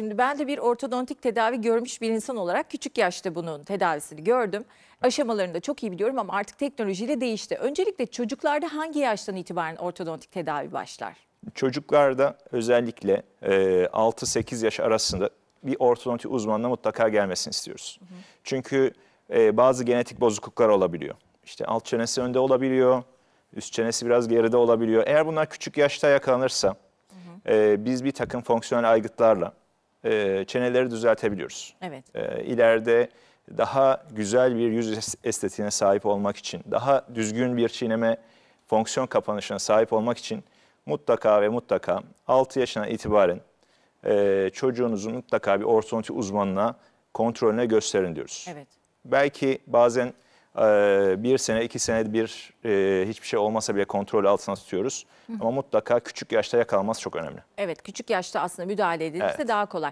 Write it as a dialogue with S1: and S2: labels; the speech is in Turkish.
S1: Şimdi ben de bir ortodontik tedavi görmüş bir insan olarak küçük yaşta bunun tedavisini gördüm. Aşamalarını da çok iyi biliyorum ama artık teknolojiyle değişti. Öncelikle çocuklarda hangi yaştan itibaren ortodontik tedavi başlar?
S2: Çocuklarda özellikle 6-8 e, yaş arasında bir ortodonti uzmanına mutlaka gelmesini istiyoruz. Çünkü e, bazı genetik bozukluklar olabiliyor. İşte alt çenesi önde olabiliyor, üst çenesi biraz geride olabiliyor. Eğer bunlar küçük yaşta yakalanırsa, e, biz bir takım fonksiyonel aygıtlarla e, çeneleri düzeltebiliyoruz. Evet. E, ileride daha güzel bir yüz estetiğine sahip olmak için, daha düzgün bir çiğneme fonksiyon kapanışına sahip olmak için mutlaka ve mutlaka 6 yaşına itibaren e, çocuğunuzun mutlaka bir ortodonti uzmanına kontrolüne gösterin diyoruz. Evet. Belki bazen ee, bir sene, iki sene bir e, hiçbir şey olmasa bile kontrol altına tutuyoruz. Hı. Ama mutlaka küçük yaşta yakalanması çok önemli.
S3: Evet, küçük yaşta aslında müdahale edilirse evet. daha kolay.